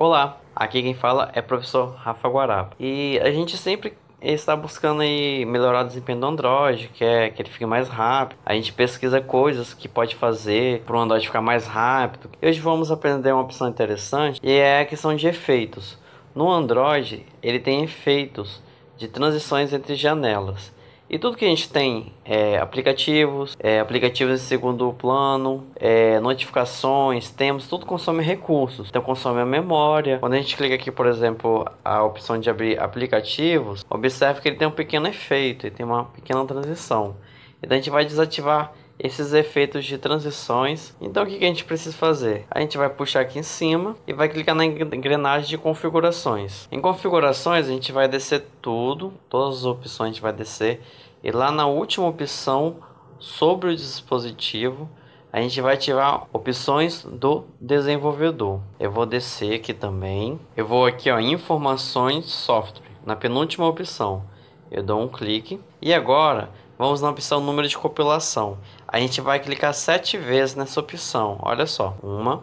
Olá, aqui quem fala é o professor Rafa Guarapa. E a gente sempre está buscando aí melhorar o desempenho do Android, quer é que ele fique mais rápido. A gente pesquisa coisas que pode fazer para o Android ficar mais rápido. E hoje vamos aprender uma opção interessante e é a questão de efeitos. No Android, ele tem efeitos de transições entre janelas. E tudo que a gente tem é aplicativos, é, aplicativos de segundo plano, é, notificações, temas, tudo consome recursos. Então consome a memória. Quando a gente clica aqui, por exemplo, a opção de abrir aplicativos, observe que ele tem um pequeno efeito, ele tem uma pequena transição. Então a gente vai desativar esses efeitos de transições. Então o que a gente precisa fazer? A gente vai puxar aqui em cima e vai clicar na engrenagem de configurações. Em configurações a gente vai descer tudo, todas as opções a gente vai descer e lá na última opção sobre o dispositivo a gente vai tirar opções do desenvolvedor. Eu vou descer aqui também. Eu vou aqui ó, informações software, na penúltima opção. Eu dou um clique e agora vamos na opção número de compilação. A gente vai clicar sete vezes nessa opção. Olha só, uma,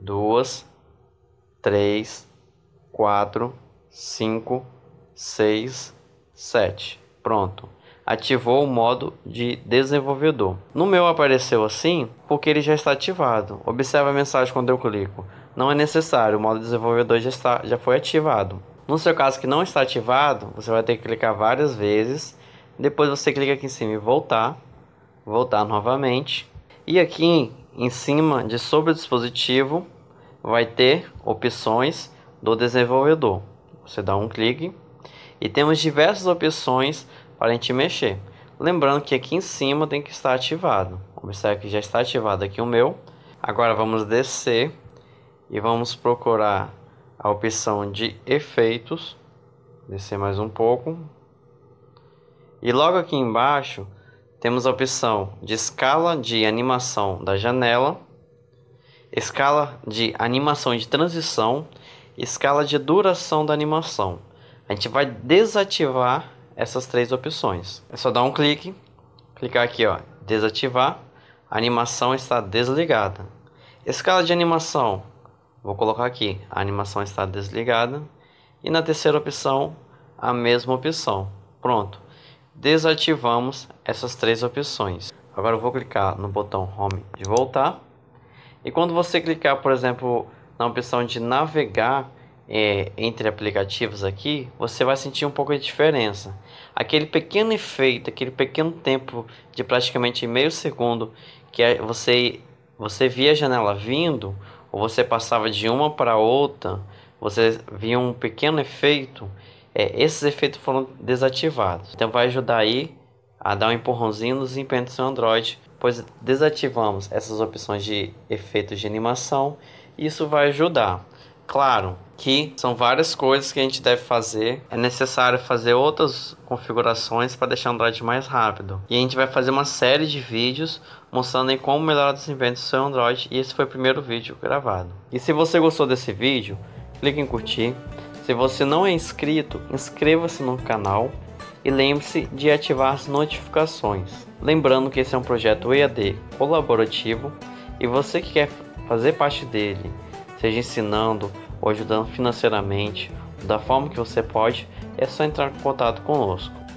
duas, três, quatro, cinco, seis, sete. Pronto ativou o modo de desenvolvedor. No meu apareceu assim porque ele já está ativado. Observe a mensagem quando eu clico. Não é necessário, o modo desenvolvedor já, está, já foi ativado. No seu caso que não está ativado, você vai ter que clicar várias vezes. Depois você clica aqui em cima e voltar, voltar novamente. E aqui em cima de sobre o dispositivo vai ter opções do desenvolvedor. Você dá um clique e temos diversas opções para a gente mexer. Lembrando que aqui em cima tem que estar ativado. Observe que já está ativado aqui o meu. Agora vamos descer e vamos procurar a opção de efeitos. Descer mais um pouco. E logo aqui embaixo temos a opção de escala de animação da janela, escala de animação de transição, escala de duração da animação. A gente vai desativar essas três opções. É só dar um clique, clicar aqui ó, desativar, a animação está desligada. Escala de animação, vou colocar aqui, a animação está desligada. E na terceira opção, a mesma opção. Pronto, desativamos essas três opções. Agora eu vou clicar no botão Home de voltar. E quando você clicar, por exemplo, na opção de navegar, é, entre aplicativos aqui, você vai sentir um pouco de diferença. Aquele pequeno efeito, aquele pequeno tempo de praticamente meio segundo que é você, você via a janela vindo, ou você passava de uma para outra, você via um pequeno efeito, é, esses efeitos foram desativados. Então vai ajudar aí a dar um empurrãozinho nos desempenho do seu Android, pois desativamos essas opções de efeitos de animação, e isso vai ajudar. Claro que são várias coisas que a gente deve fazer. É necessário fazer outras configurações para deixar o Android mais rápido. E a gente vai fazer uma série de vídeos mostrando como melhorar o desempenho do seu Android. E esse foi o primeiro vídeo gravado. E se você gostou desse vídeo, clique em curtir. Se você não é inscrito, inscreva-se no canal e lembre-se de ativar as notificações. Lembrando que esse é um projeto EAD colaborativo e você que quer fazer parte dele seja ensinando ou ajudando financeiramente, da forma que você pode, é só entrar em contato conosco.